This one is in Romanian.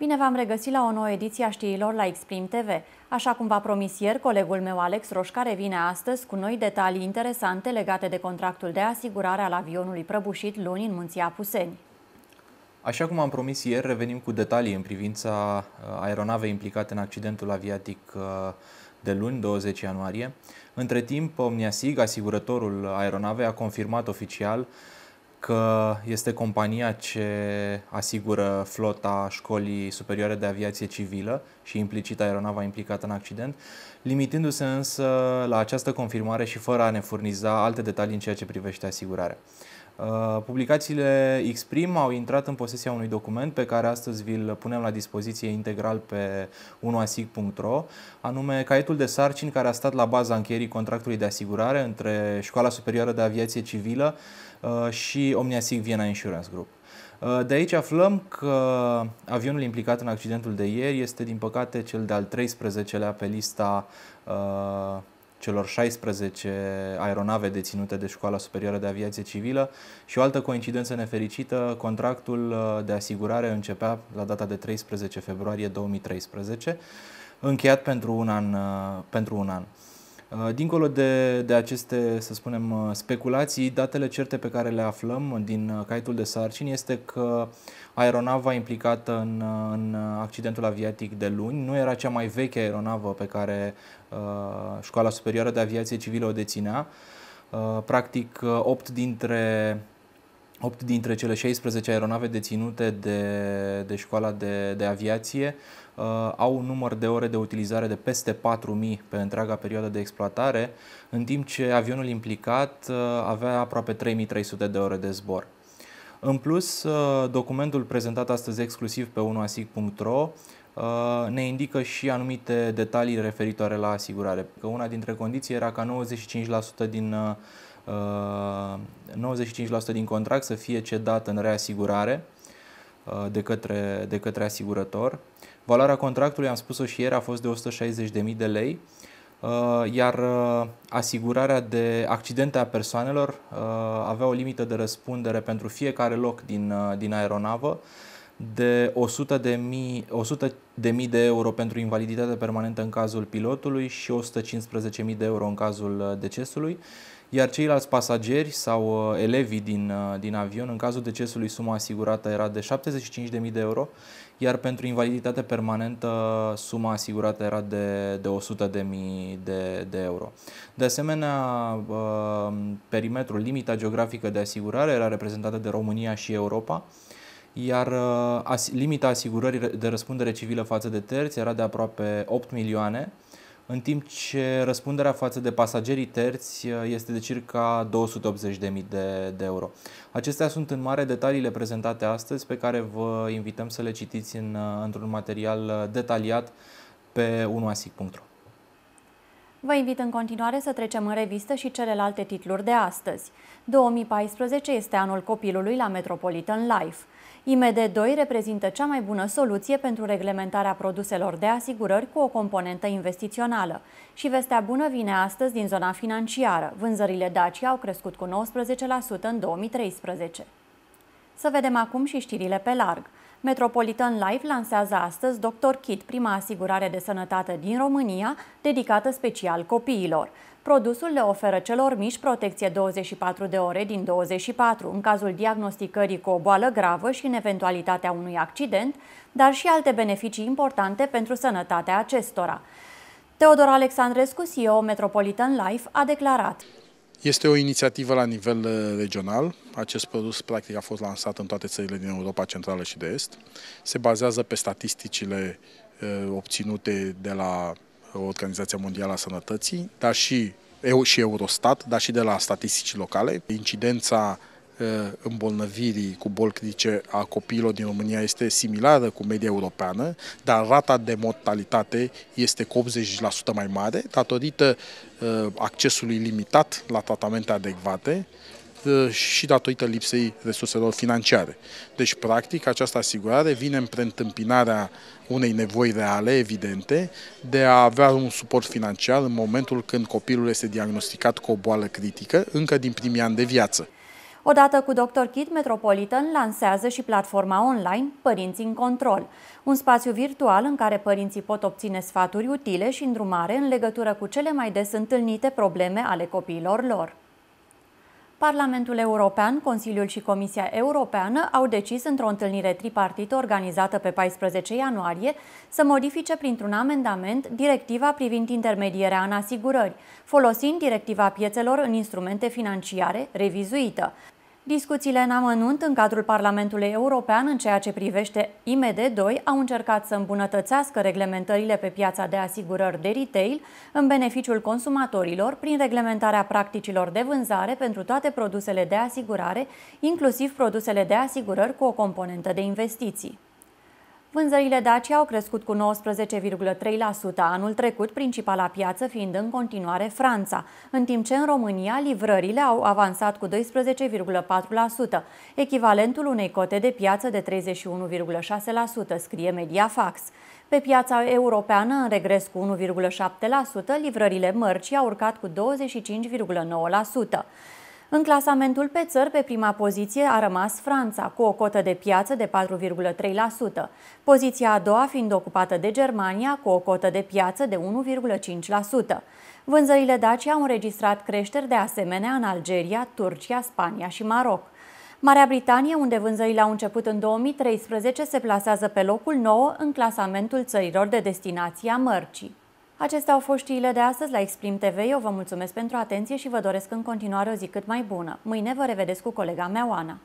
Bine v-am regăsit la o nouă ediție a știrilor la Exprim TV. Așa cum v-a promis ieri, colegul meu Alex Roșca revine astăzi cu noi detalii interesante legate de contractul de asigurare al avionului prăbușit luni în Munții Apuseni. Așa cum am promis ieri, revenim cu detalii în privința uh, aeronavei implicate în accidentul aviatic uh, de luni, 20 ianuarie. Între timp, Omniasig, asigurătorul aeronavei, a confirmat oficial că este compania ce asigură flota Școlii Superioare de Aviație Civilă și implicit aeronava implicată în accident, limitându-se însă la această confirmare și fără a ne furniza alte detalii în ceea ce privește asigurarea. Uh, publicațiile Xprim au intrat în posesia unui document pe care astăzi vi-l punem la dispoziție integral pe unoasig.ro, anume caietul de sarcini care a stat la baza încheierii contractului de asigurare între Școala Superioară de Aviație Civilă uh, și Omniasig Viena Insurance Group. Uh, de aici aflăm că avionul implicat în accidentul de ieri este, din păcate, cel de-al 13-lea pe lista uh, celor 16 aeronave deținute de Școala Superioară de Aviație Civilă și o altă coincidență nefericită, contractul uh, de asigurare începea la data de 13 februarie 2013, încheiat pentru un an. Pentru un an. Uh, dincolo de, de aceste, să spunem, uh, speculații, datele certe pe care le aflăm din uh, caietul de sarcini este că aeronava implicată în, în accidentul aviatic de luni nu era cea mai veche aeronavă pe care uh, Școala Superioară de Aviație Civilă o deținea. Uh, practic, 8 dintre 8 dintre cele 16 aeronave deținute de, de școala de, de aviație uh, au un număr de ore de utilizare de peste 4.000 pe întreaga perioadă de exploatare, în timp ce avionul implicat uh, avea aproape 3.300 de ore de zbor. În plus, uh, documentul prezentat astăzi exclusiv pe 1 uh, ne indică și anumite detalii referitoare la asigurare. Că una dintre condiții era ca 95% din uh, 95% uh, din contract să fie cedat în reasigurare uh, de către, de către asigurător. Valoarea contractului, am spus-o și ieri, a fost de 160.000 de lei, uh, iar asigurarea de accidente a persoanelor avea o limită de răspundere pentru fiecare loc din, din aeronavă de 100 de, mii, 100 de mii de euro pentru invaliditate permanentă în cazul pilotului și 115.000 de euro în cazul decesului iar ceilalți pasageri sau uh, elevii din, uh, din avion, în cazul decesului, suma asigurată era de 75.000 de euro, iar pentru invaliditate permanentă suma asigurată era de, de 100.000 de, de, de euro. De asemenea, uh, perimetrul, limita geografică de asigurare era reprezentată de România și Europa, iar limita asigurării de răspundere civilă față de terți era de aproape 8 milioane, în timp ce răspunderea față de pasagerii terți uh, este de circa 280.000 de, de euro. Acestea sunt în mare detaliile prezentate astăzi, pe care vă invităm să le citiți în, uh, într-un material uh, detaliat pe unoasic.ro. Vă invit în continuare să trecem în revistă și celelalte titluri de astăzi. 2014 este anul copilului la Metropolitan Life. IMD2 reprezintă cea mai bună soluție pentru reglementarea produselor de asigurări cu o componentă investițională. Și vestea bună vine astăzi din zona financiară. Vânzările Dacia au crescut cu 19% în 2013. Să vedem acum și știrile pe larg. Metropolitan Life lansează astăzi Dr. Kit, prima asigurare de sănătate din România, dedicată special copiilor. Produsul le oferă celor mici protecție 24 de ore din 24, în cazul diagnosticării cu o boală gravă și în eventualitatea unui accident, dar și alte beneficii importante pentru sănătatea acestora. Teodor Alexandrescu, CEO Metropolitan Life, a declarat este o inițiativă la nivel uh, regional. Acest produs practic a fost lansat în toate țările din Europa Centrală și de Est. Se bazează pe statisticile uh, obținute de la uh, Organizația Mondială a Sănătății, dar și eu și Eurostat, dar și de la statistici locale. Incidența Eh, îmbolnăvirii cu boli critice a copiilor din România este similară cu media europeană, dar rata de mortalitate este cu 80% mai mare datorită eh, accesului limitat la tratamente adecvate, eh, și datorită lipsei resurselor financiare. Deci, practic, această asigurare vine în preîntâmpinarea unei nevoi reale, evidente, de a avea un suport financiar în momentul când copilul este diagnosticat cu o boală critică, încă din primii ani de viață. Odată cu Dr. Kit, Metropolitan lansează și platforma online Părinții în Control, un spațiu virtual în care părinții pot obține sfaturi utile și îndrumare în legătură cu cele mai des întâlnite probleme ale copiilor lor. Parlamentul European, Consiliul și Comisia Europeană au decis într-o întâlnire tripartită organizată pe 14 ianuarie să modifice printr-un amendament directiva privind intermedierea în asigurări, folosind directiva piețelor în instrumente financiare revizuită. Discuțiile în amănunt în cadrul Parlamentului European în ceea ce privește IMD2 au încercat să îmbunătățească reglementările pe piața de asigurări de retail în beneficiul consumatorilor prin reglementarea practicilor de vânzare pentru toate produsele de asigurare, inclusiv produsele de asigurări cu o componentă de investiții. Vânzările Dacia au crescut cu 19,3% anul trecut, principala piață fiind în continuare Franța, în timp ce în România livrările au avansat cu 12,4%, echivalentul unei cote de piață de 31,6%, scrie Mediafax. Pe piața europeană, în regres cu 1,7%, livrările mărcii au urcat cu 25,9%. În clasamentul pe țări, pe prima poziție a rămas Franța, cu o cotă de piață de 4,3%, poziția a doua fiind ocupată de Germania, cu o cotă de piață de 1,5%. Vânzările Dacia au înregistrat creșteri de asemenea în Algeria, Turcia, Spania și Maroc. Marea Britanie, unde vânzările au început în 2013, se plasează pe locul 9 în clasamentul țărilor de destinație a mărcii. Acestea au fost știile de astăzi la Exprim TV. Eu vă mulțumesc pentru atenție și vă doresc în continuare o zi cât mai bună. Mâine vă revedeți cu colega mea, Oana.